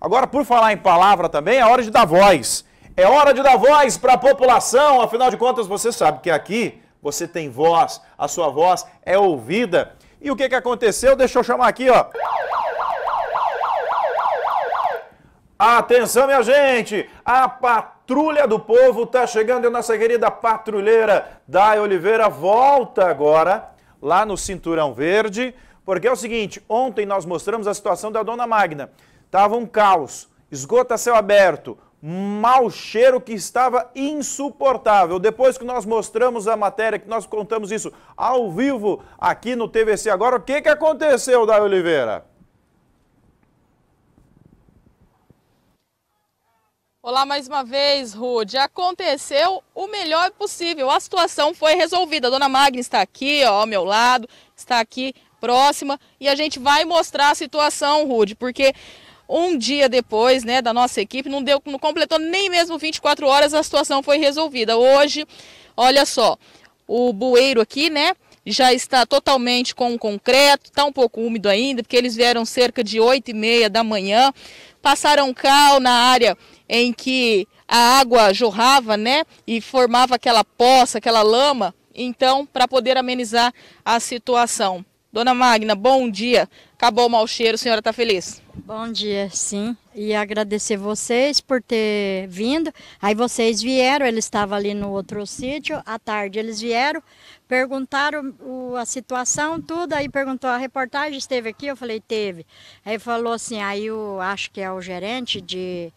Agora, por falar em palavra também, é hora de dar voz. É hora de dar voz para a população, afinal de contas, você sabe que aqui você tem voz, a sua voz é ouvida. E o que, que aconteceu? Deixa eu chamar aqui, ó. Atenção, minha gente! A Patrulha do Povo está chegando e a nossa querida patrulheira Dai Oliveira volta agora lá no Cinturão Verde, porque é o seguinte, ontem nós mostramos a situação da Dona Magna. Tava um caos, esgoto a céu aberto, mau cheiro que estava insuportável. Depois que nós mostramos a matéria, que nós contamos isso ao vivo aqui no TVC agora, o que, que aconteceu, da Oliveira? Olá mais uma vez, Rude. Aconteceu o melhor possível. A situação foi resolvida. A dona Magna está aqui, ó, ao meu lado, está aqui próxima e a gente vai mostrar a situação, Rude, porque um dia depois, né, da nossa equipe, não deu, não completou nem mesmo 24 horas, a situação foi resolvida. Hoje, olha só, o bueiro aqui, né, já está totalmente com concreto, está um pouco úmido ainda, porque eles vieram cerca de 8 e meia da manhã, passaram cal na área em que a água jorrava, né, e formava aquela poça, aquela lama, então, para poder amenizar a situação. Dona Magna, bom dia. Acabou o mau cheiro, a senhora está feliz? Bom dia, sim. E agradecer vocês por ter vindo. Aí vocês vieram, ele estava ali no outro sítio, à tarde eles vieram, perguntaram o, a situação, tudo, aí perguntou, a reportagem esteve aqui? Eu falei, teve. Aí falou assim, aí o, acho que é o gerente de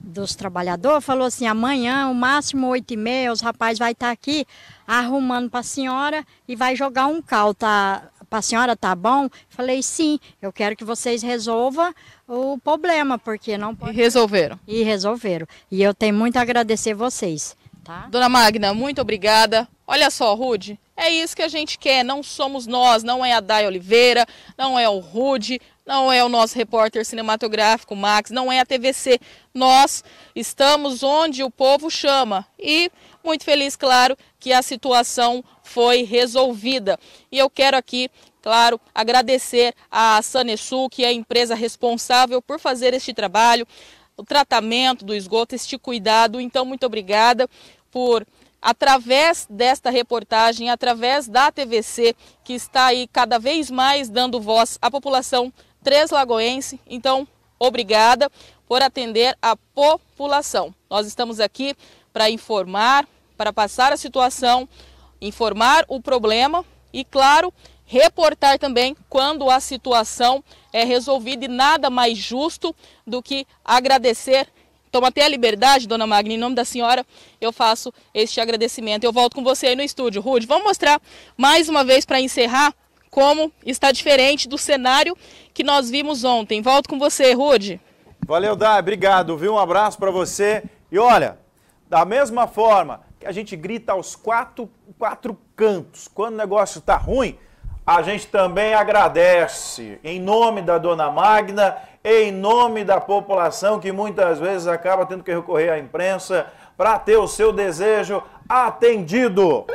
dos trabalhadores falou assim: amanhã, o máximo oito e meia, os rapazes vai estar tá aqui arrumando para a senhora e vai jogar um cal, tá? para a senhora tá bom? Falei, sim, eu quero que vocês resolvam o problema, porque não pode... E resolveram. E resolveram. E eu tenho muito a agradecer vocês. Tá? Dona Magna, muito obrigada. Olha só, Rude, é isso que a gente quer. Não somos nós, não é a Day Oliveira, não é o Rude, não é o nosso repórter cinematográfico Max, não é a TVC. Nós estamos onde o povo chama. E muito feliz, claro, que a situação foi resolvida. E eu quero aqui claro, agradecer à Sanesul, que é a empresa responsável por fazer este trabalho, o tratamento do esgoto, este cuidado. Então, muito obrigada por, através desta reportagem, através da TVC, que está aí cada vez mais dando voz à população três Lagoense. Então, obrigada por atender a população. Nós estamos aqui para informar, para passar a situação informar o problema e, claro, reportar também quando a situação é resolvida e nada mais justo do que agradecer. Toma então, até a liberdade, dona Magna, em nome da senhora, eu faço este agradecimento. Eu volto com você aí no estúdio. Rude, vamos mostrar mais uma vez para encerrar como está diferente do cenário que nós vimos ontem. Volto com você, Rude. Valeu, Dá, obrigado, viu? Um abraço para você. E olha, da mesma forma que a gente grita aos quatro quatro cantos. Quando o negócio está ruim, a gente também agradece. Em nome da Dona Magna, em nome da população que muitas vezes acaba tendo que recorrer à imprensa para ter o seu desejo atendido.